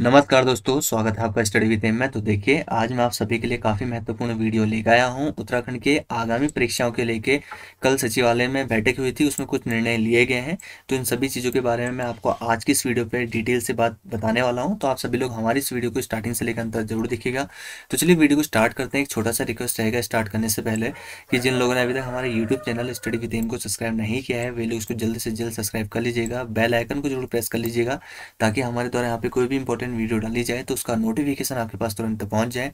नमस्कार दोस्तों स्वागत है आपका स्टडी विद एम में तो देखिए आज मैं आप सभी के लिए काफ़ी महत्वपूर्ण वीडियो लेकर आया हूं उत्तराखंड के आगामी परीक्षाओं के लेके कल सचिवालय में बैठक हुई थी उसमें कुछ निर्णय लिए गए हैं तो इन सभी चीज़ों के बारे में मैं आपको आज की इस वीडियो पर डिटेल से बात बताने वाला हूँ तो आप सभी लोग हमारी इस वीडियो को स्टार्टिंग से लेकर अंतर जरूर देखिएगा तो चलिए वीडियो को स्टार्ट करते हैं एक छोटा सा रिक्वेस्ट रहेगा स्टार्ट करने से पहले कि जिन लोगों ने अभी तक हमारे YouTube channel study with M को सब्सक्राइब नहीं किया है वे लोग उसको जल्द से जल्द सब्सक्राइब कर लीजिएगा बेल आइकन को जरूर प्रेस कर लीजिएगा ताकि हमारे द्वारा यहाँ पर कोई भी इंपॉर्टेंट इंपॉर्टेंट वीडियो डाली जाए तो उसका नोटिफिकेशन आपके पास तुरंत पहुंच जाए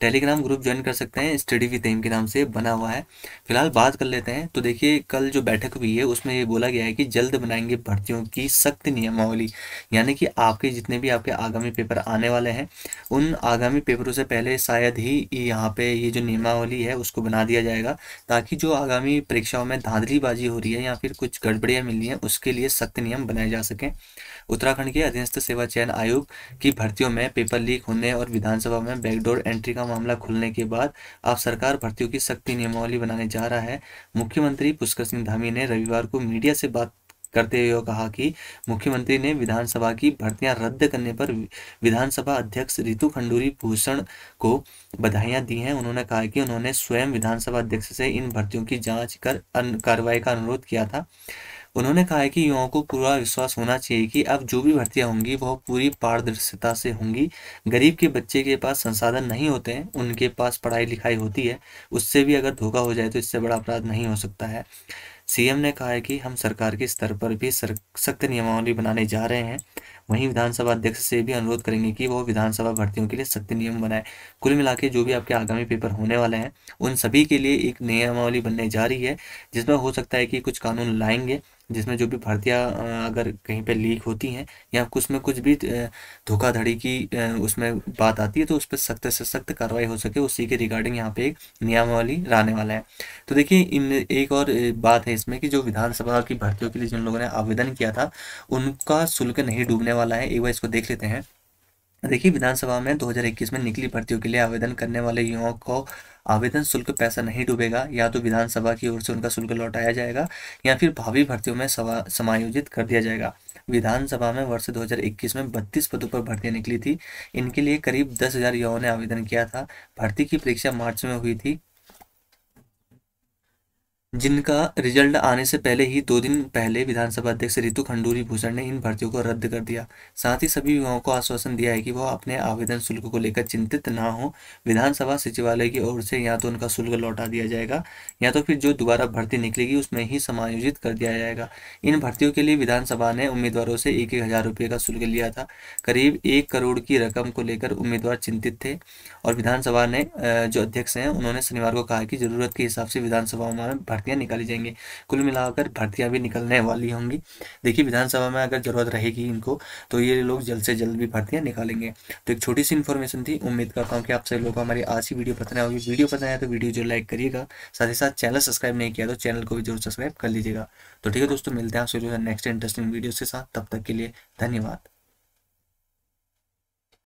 टेलीग्राम ग्रुप ज्वाइन कर सकते हैं स्टडी विद एम के नाम से बना हुआ है फिलहाल बात कर लेते हैं तो देखिए कल जो बैठक हुई है उसमें ये बोला गया है कि जल्द बनाएंगे भर्तियों की सख्त नियमावली यानी कि आपके जितने भी आपके आगामी पेपर आने वाले हैं उन आगामी पेपरों से पहले शायद ही यहाँ पे ये जो नियमावली है उसको बना दिया जाएगा ताकि जो आगामी परीक्षाओं में धांधलीबाजी हो रही है या फिर कुछ गड़बड़ियाँ मिल रही हैं उसके लिए सख्त नियम बनाए जा सकें उत्तराखंड के अधीनस्थ सेवा चयन आयोग की भर्तियों में पेपर लीक होने और विधानसभा में बैकडोर एंट्री का मामला खुलने के बाद अब सरकार भर्तियों की सख्ती नियमावली बनाने जा रहा है मुख्यमंत्री पुष्कर सिंह धामी ने रविवार को मीडिया से बात करते हुए कहा कि मुख्यमंत्री ने विधानसभा की भर्तियां रद्द करने पर विधानसभा अध्यक्ष रितु खंडूरी भूषण को बधाइयां दी हैं उन्होंने कहा कि उन्होंने स्वयं विधानसभा अध्यक्ष से इन भर्तियों की जांच कर कार्रवाई का अनुरोध किया था उन्होंने कहा है कि युवाओं को पूरा विश्वास होना चाहिए कि अब जो भी भर्तियां होंगी वह पूरी पारदर्शिता से होंगी गरीब के बच्चे के पास संसाधन नहीं होते हैं उनके पास पढ़ाई लिखाई होती है उससे भी अगर धोखा हो जाए तो इससे बड़ा अपराध नहीं हो सकता है सीएम ने कहा है कि हम सरकार के स्तर पर भी सख्त नियमावली बनाने जा रहे हैं वहीं विधानसभा अध्यक्ष से भी अनुरोध करेंगे कि वो विधानसभा भर्तियों के लिए सख्त नियम बनाए कुल मिला के जो भी आपके आगामी पेपर होने वाले हैं उन सभी के लिए एक नियमावली बनने जा रही है जिसमें हो सकता है कि कुछ कानून लाएंगे जिसमें जो भी भर्तियाँ अगर कहीं पे लीक होती हैं या कुछ में कुछ भी धोखाधड़ी की उसमें बात आती है तो उस पर सख्त से सख्त कार्रवाई हो सके उसी के रिगार्डिंग यहाँ पे एक नियमावली लाने वाला है तो देखिए इन एक और बात है इसमें कि जो विधानसभा की भर्तियों के लिए जिन लोगों ने आवेदन किया था उनका शुल्क नहीं डूबने वाला है एक बार इसको देख लेते हैं देखिए विधानसभा में 2021 में निकली भर्तियों के लिए आवेदन करने वाले युवाओं को आवेदन शुल्क पैसा नहीं डूबेगा या तो विधानसभा की ओर से उनका शुल्क लौटाया जाएगा या फिर भावी भर्तियों में समायोजित कर दिया जाएगा विधानसभा में वर्ष 2021 में 32 पदों पर भर्ती निकली थी इनके लिए करीब 10,000 युवाओं ने आवेदन किया था भर्ती की परीक्षा मार्च में हुई थी जिनका रिजल्ट आने से पहले ही दो दिन पहले विधानसभा अध्यक्ष रितु खंडूरी भूषण ने इन भर्तियों को रद्द कर दिया साथ ही सभी युवाओं को आश्वासन दिया है कि वह अपने आवेदन शुल्क को लेकर चिंतित ना हो विधानसभा सचिवालय की ओर से या तो उनका शुल्क लौटा दिया जाएगा या तो फिर जो दोबारा भर्ती निकलेगी उसमें ही समायोजित कर दिया जाएगा इन भर्तियों के लिए विधानसभा ने उम्मीदवारों से एक एक हज़ार रुपये का शुल्क लिया था करीब एक करोड़ की रकम को लेकर उम्मीदवार चिंतित थे और विधानसभा ने जो अध्यक्ष हैं उन्होंने शनिवार को कहा कि जरूरत के हिसाब से विधानसभा में भर्ती भर्तियां निकाली जाएंगी कुल मिलाकर भर्तियां भी निकलने वाली होंगी देखिए विधानसभा में अगर ज़रूरत रहेगी इनको तो ये लोग जल्द से जल्द भी भर्तियां निकालेंगे तो एक छोटी सी इन्फॉर्मेशन थी उम्मीद करता हूँ कि आप सभी लोग हमारी आज की वीडियो पसंद आएगी वीडियो पसंद आया तो वीडियो जो लाइक करिएगा साथ ही साथ चैनल सब्सक्राइब नहीं किया तो चैनल को भी जरूर सब्सक्राइब कर लीजिएगा तो ठीक है दोस्तों मिलते हैं आप जो नेक्स्ट इंटरेस्टिंग वीडियो के साथ तब तक के लिए धन्यवाद